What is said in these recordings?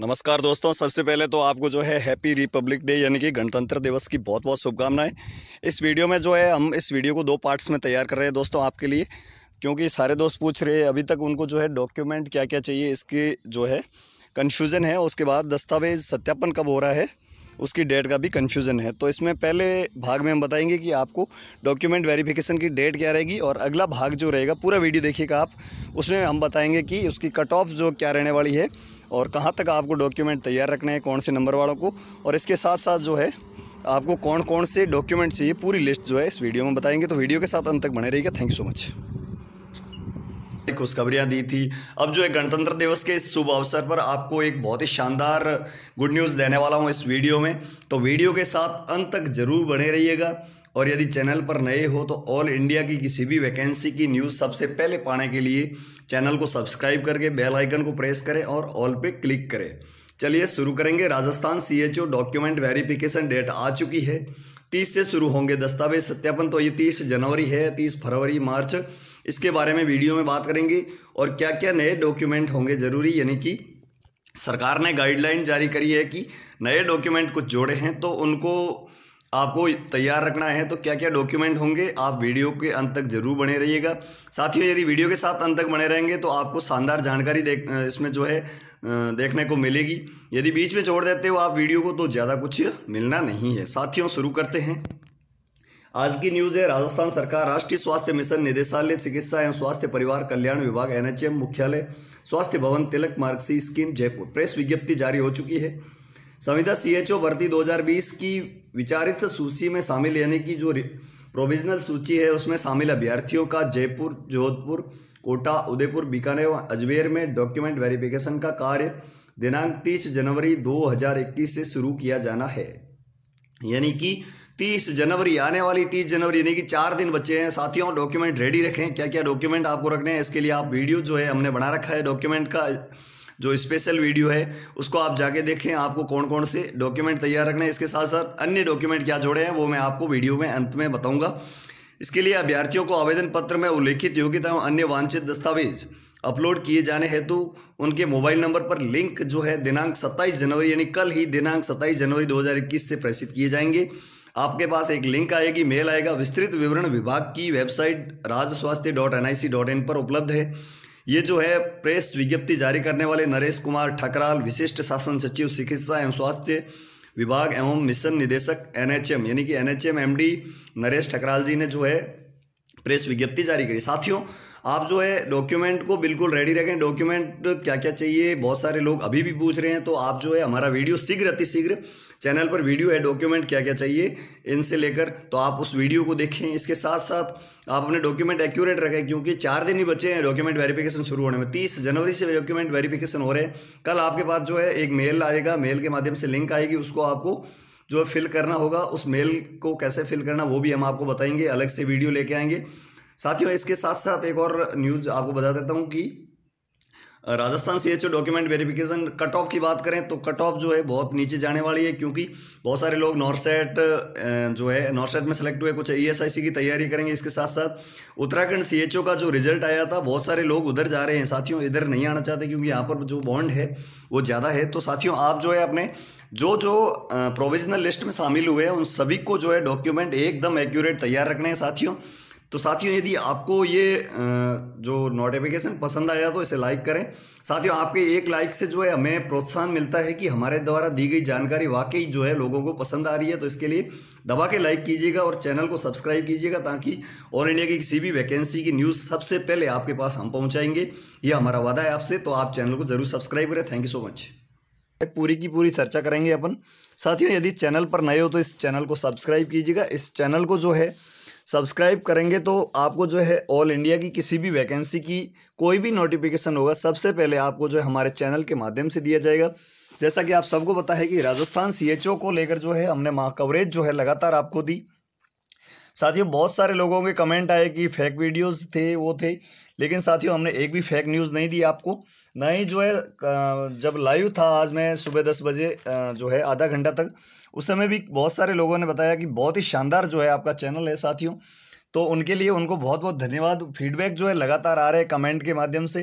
नमस्कार दोस्तों सबसे पहले तो आपको जो है हैप्पी रिपब्लिक डे यानी कि गणतंत्र दिवस की बहुत बहुत शुभकामनाएं इस वीडियो में जो है हम इस वीडियो को दो पार्ट्स में तैयार कर रहे हैं दोस्तों आपके लिए क्योंकि सारे दोस्त पूछ रहे हैं अभी तक उनको जो है डॉक्यूमेंट क्या क्या चाहिए इसके जो है कन्फ्यूज़न है उसके बाद दस्तावेज़ सत्यापन कब हो रहा है उसकी डेट का भी कन्फ्यूज़न है तो इसमें पहले भाग में हम बताएंगे कि आपको डॉक्यूमेंट वेरिफिकेशन की डेट क्या रहेगी और अगला भाग जो रहेगा पूरा वीडियो देखिएगा आप उसमें हम बताएंगे कि उसकी कट ऑफ जो क्या रहने वाली है और कहाँ तक आपको डॉक्यूमेंट तैयार रखने हैं कौन से नंबर वालों को और इसके साथ साथ जो है आपको कौन कौन से डॉक्यूमेंट चाहिए पूरी लिस्ट जो है इस वीडियो में बताएंगे तो वीडियो के साथ अंत तक बने रहिएगा थैंक यू सो मच खुशखबरियाँ दी थी अब जो है गणतंत्र दिवस के इस शुभ अवसर पर आपको एक बहुत ही शानदार गुड न्यूज़ देने वाला हूँ इस वीडियो में तो वीडियो के साथ अंत तक जरूर बने रहिएगा और यदि चैनल पर नए हो तो ऑल इंडिया की किसी भी वैकेंसी की न्यूज़ सबसे पहले पाने के लिए चैनल को सब्सक्राइब करके बेल आइकन को प्रेस करें और ऑल पे क्लिक करें चलिए शुरू करेंगे Rajasthan CHO document verification date आ चुकी है तीस से शुरू होंगे दस्तावेज सत्यापन तो ये तीस जनवरी है तीस फरवरी मार्च इसके बारे में वीडियो में बात करेंगे और क्या क्या नए डॉक्यूमेंट होंगे ज़रूरी यानी कि सरकार ने गाइडलाइन जारी करी है कि नए डॉक्यूमेंट कुछ जोड़े हैं तो उनको आपको तैयार रखना है तो क्या क्या डॉक्यूमेंट होंगे आप वीडियो के अंत तक जरूर बने रहिएगा साथियों यदि वीडियो के साथ अंत तक बने रहेंगे तो आपको शानदार जानकारी देख इसमें जो है देखने को मिलेगी यदि बीच में छोड़ देते हो आप वीडियो को तो ज़्यादा कुछ मिलना नहीं है साथियों शुरू करते हैं आज की न्यूज़ है राजस्थान सरकार राष्ट्रीय स्वास्थ्य मिशन निदेशालय चिकित्सा एवं स्वास्थ्य परिवार कल्याण विभाग एनएचएम मुख्यालय स्वास्थ्य भवन तिलक मार्ग सी स्कीम जयपुर प्रेस विज्ञप्ति जारी हो चुकी है संविदा सीएचओ भर्ती 2020 की विचारित सूची में शामिल यानी कि जो प्रोविजनल सूची है उसमें शामिल अभ्यर्थियों का जयपुर जोधपुर कोटा उदयपुर बीकानेर व अजमेर में डॉक्यूमेंट वेरिफिकेशन का कार्य दिनांक 30 जनवरी 2021 से शुरू किया जाना है यानी कि 30 जनवरी आने वाली 30 जनवरी यानी कि चार दिन बचे हैं साथियों डॉक्यूमेंट रेडी रखें क्या क्या डॉक्यूमेंट आपको रखने हैं इसके लिए आप वीडियो जो है हमने बना रखा है डॉक्यूमेंट का जो स्पेशल वीडियो है उसको आप जाके देखें आपको कौन कौन से डॉक्यूमेंट तैयार रखने है इसके साथ साथ अन्य डॉक्यूमेंट क्या जोड़े हैं वो मैं आपको वीडियो में अंत में बताऊँगा इसके लिए अभ्यर्थियों को आवेदन पत्र में उल्लेखित योग्यता एवं अन्य वांछित दस्तावेज अपलोड किए जाने हेतु उनके मोबाइल नंबर पर लिंक जो है दिनांक 27 जनवरी यानी कल ही दिनांक 27 जनवरी 2021 से प्रेषित किए जाएंगे आपके पास एक लिंक आएगी मेल आएगा विस्तृत विवरण विभाग की website Rajswasthya dot N I C dot in पर उपलब्ध है ये जो है प्रेस विज्ञप्ति जारी करने वाले नरेश कुमार ठकराल विशिष्ट शासन सचिव चिकित्सा एवं स्वास्थ्य विभाग एवं मिशन निदेशक एनएचएम यानी कि एनएचएम एमडी नरेश ठकराल जी ने जो है प्रेस विज्ञप्ति जारी करी साथियों आप जो है डॉक्यूमेंट को बिल्कुल रेडी रखें डॉक्यूमेंट क्या क्या चाहिए बहुत सारे लोग अभी भी पूछ रहे हैं तो आप जो है हमारा वीडियो शीघ्र अतिशीघ्र चैनल पर वीडियो है डॉक्यूमेंट क्या क्या चाहिए इनसे लेकर तो आप उस वीडियो को देखें इसके साथ साथ आप अपने डॉक्यूमेंट एक्यूरेट रखें क्योंकि चार दिन ही बचे हैं डॉक्यूमेंट वेरिफिकेशन शुरू होने में तीस जनवरी से डॉक्यूमेंट वेरिफिकेशन हो रहे हैं कल आपके पास जो है एक मेल आएगा मेल के माध्यम से लिंक आएगी उसको आपको जो है फिल करना होगा उस मेल को कैसे फिल करना वो भी हम आपको बताएंगे अलग से वीडियो लेके आएंगे साथियों इसके साथ साथ एक और न्यूज़ आपको बता देता हूँ कि Rajasthan C H O document verification cut off की बात करें तो कट ऑफ जो है बहुत नीचे जाने वाली है क्योंकि बहुत सारे लोग नॉर्सेट जो है नॉर्सेट में सेलेक्ट हुए कुछ ई e की तैयारी करेंगे इसके साथ साथ उत्तराखंड सी का जो रिजल्ट आया था बहुत सारे लोग उधर जा रहे हैं साथियों इधर नहीं आना चाहते क्योंकि यहाँ पर जो बॉन्ड है वो ज़्यादा है तो साथियों आप जो है अपने जो जो प्रोविजनल लिस्ट में शामिल हुए हैं उन सभी को जो है डॉक्यूमेंट एकदम एक्यूरेट तैयार रखने हैं साथियों तो साथियों यदि आपको ये जो नोटिफिकेशन पसंद आया तो इसे लाइक करें साथियों आपके एक लाइक से जो है हमें प्रोत्साहन मिलता है कि हमारे द्वारा दी गई जानकारी वाकई जो है लोगों को पसंद आ रही है तो इसके लिए दबा के लाइक कीजिएगा और चैनल को सब्सक्राइब कीजिएगा ताकि ऑल इंडिया की किसी भी वैकेंसी की न्यूज़ सबसे पहले आपके पास हम पहुँचाएंगे ये हमारा वादा है आपसे तो आप चैनल को जरूर सब्सक्राइब करें थैंक यू सो मच पूरी की पूरी चर्चा करेंगे अपन साथियों यदि चैनल पर नए हो तो इस चैनल को सब्सक्राइब कीजिएगा इस चैनल को जो है सब्सक्राइब करेंगे तो आपको जो है ऑल इंडिया की किसी भी वैकेंसी की कोई भी नोटिफिकेशन होगा सबसे पहले आपको जो है हमारे चैनल के माध्यम से दिया जाएगा जैसा कि आप सबको पता है कि राजस्थान सीएचओ को लेकर जो है हमने माह कवरेज जो है लगातार आपको दी साथियों बहुत सारे लोगों के कमेंट आए कि फेक वीडियोस थे वो थे लेकिन साथियों हमने एक भी फेक न्यूज़ नहीं दी आपको ना ही जो है जब लाइव था आज मैं सुबह दस बजे जो है आधा घंटा तक उस समय भी बहुत सारे लोगों ने बताया कि बहुत ही शानदार जो है आपका चैनल है साथियों तो उनके लिए उनको बहुत बहुत धन्यवाद फीडबैक जो है लगातार आ रहे हैं कमेंट के माध्यम से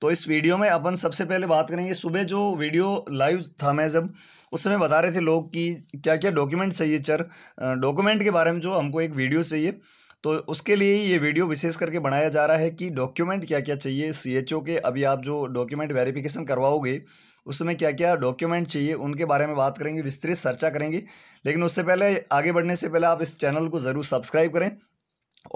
तो इस वीडियो में अपन सबसे पहले बात करेंगे सुबह जो वीडियो लाइव था मैं जब उस समय बता रहे थे लोग कि क्या क्या डॉक्यूमेंट चाहिए चर डॉक्यूमेंट के बारे में जो हमको एक वीडियो चाहिए तो उसके लिए ये वीडियो विशेष करके बनाया जा रहा है कि डॉक्यूमेंट क्या क्या चाहिए सी के अभी आप जो डॉक्यूमेंट वेरिफिकेशन करवाओगे उसमें क्या क्या डॉक्यूमेंट चाहिए उनके बारे में बात करेंगे विस्तृत चर्चा करेंगे लेकिन उससे पहले आगे बढ़ने से पहले आप इस चैनल को ज़रूर सब्सक्राइब करें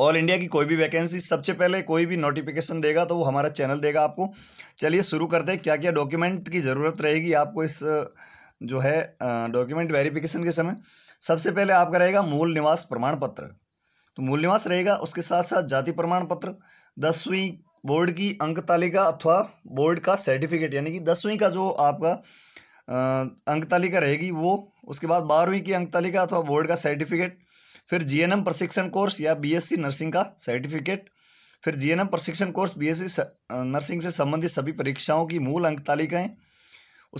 ऑल इंडिया की कोई भी वैकेंसी सबसे पहले कोई भी नोटिफिकेशन देगा तो वो हमारा चैनल देगा आपको चलिए शुरू करते हैं क्या क्या डॉक्यूमेंट की ज़रूरत रहेगी आपको इस जो है डॉक्यूमेंट वेरिफिकेशन के समय सबसे पहले आपका रहेगा मूल निवास प्रमाण पत्र तो मूल निवास रहेगा उसके साथ साथ जाति प्रमाण पत्र दसवीं बोर्ड की अंक तालिका अथवा बोर्ड का सर्टिफिकेट यानी कि दसवीं का जो आपका अंक तालिका रहेगी वो उसके बाद बारहवीं की अंक तालिका अथवा बोर्ड का सर्टिफिकेट फिर जीएनएम प्रशिक्षण कोर्स या बीएससी नर्सिंग का सर्टिफिकेट फिर जीएनएम प्रशिक्षण कोर्स बीएससी नर्सिंग से संबंधित सभी परीक्षाओं की मूल अंक तालिकाएँ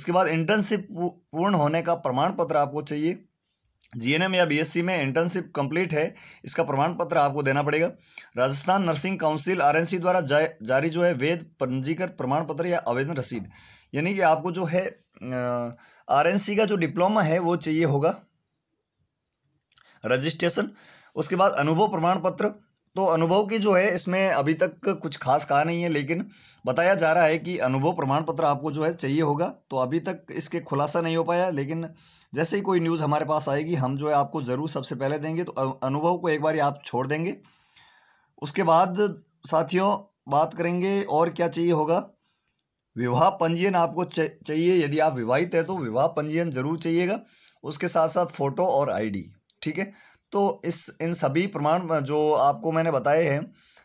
उसके बाद इंटर्नशिप पूर्ण होने का प्रमाण पत्र आपको चाहिए जीएनएम या बीएससी e में इंटर्नशिप कंप्लीट है इसका प्रमाण पत्र आपको देना पड़ेगा राजस्थान नर्सिंग काउंसिल आरएनसी द्वारा जा, जारी जो है वेद पंजीकर प्रमाण पत्र या आवेदन रसीद यानी कि आपको जो है आरएनसी का जो डिप्लोमा है वो चाहिए होगा रजिस्ट्रेशन उसके बाद अनुभव प्रमाण पत्र तो अनुभव की जो है इसमें अभी तक कुछ खास कहा नहीं है लेकिन बताया जा रहा है कि अनुभव प्रमाण पत्र आपको जो है चाहिए होगा तो अभी तक इसके खुलासा नहीं हो पाया लेकिन जैसे ही कोई न्यूज़ हमारे पास आएगी हम जो है आपको ज़रूर सबसे पहले देंगे तो अनुभव को एक बार आप छोड़ देंगे उसके बाद साथियों बात करेंगे और क्या चाहिए होगा विवाह पंजीयन आपको चाहिए यदि आप विवाहित है तो विवाह पंजीयन जरूर चाहिएगा उसके साथ साथ फोटो और आईडी ठीक है तो इस इन सभी प्रमाण जो आपको मैंने बताए हैं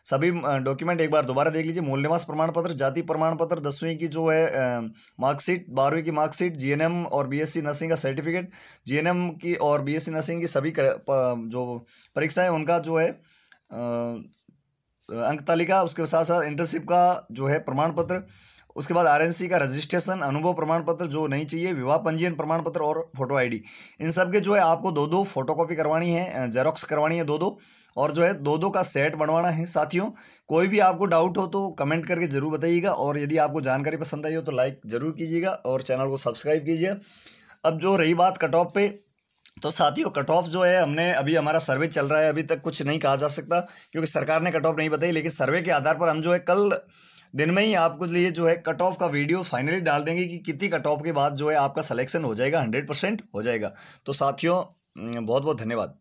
सभी डॉक्यूमेंट एक बार दोबारा देख लीजिए मूल निवास प्रमाण पत्र जाति प्रमाण पत्र दसवीं की जो है मार्कशीट बारहवीं की मार्कशीट जीएनएम और बीएससी नर्सिंग का सर्टिफिकेट जीएनएम की और बीएससी नर्सिंग की सभी जो परीक्षाएं उनका जो है अंक तालिका उसके साथ साथ इंटर्नशिप का जो है प्रमाण पत्र उसके बाद आरएनसी का रजिस्ट्रेशन अनुभव प्रमाण पत्र जो नहीं चाहिए विवाह पंजीयन प्रमाण पत्र और फोटो आईडी इन सब के जो है आपको दो दो फोटोकॉपी करवानी है जेरोक्स करवानी है दो दो और जो है दो दो का सेट बनवाना है साथियों कोई भी आपको डाउट हो तो कमेंट करके ज़रूर बताइएगा और यदि आपको जानकारी पसंद आई हो तो लाइक ज़रूर कीजिएगा और चैनल को सब्सक्राइब कीजिए अब जो रही बात कट ऑफ पे तो साथियों कट ऑफ जो है हमने अभी हमारा सर्वे चल रहा है अभी तक कुछ नहीं कहा जा सकता क्योंकि सरकार ने कट ऑफ नहीं बताई लेकिन सर्वे के आधार पर हम जो है कल दिन में ही आपको लिए जो है कट ऑफ का वीडियो फाइनली डाल देंगे कि कितनी कट ऑफ के बाद जो है आपका सिलेक्शन हो जाएगा हंड्रेड परसेंट हो जाएगा तो साथियों बहुत बहुत धन्यवाद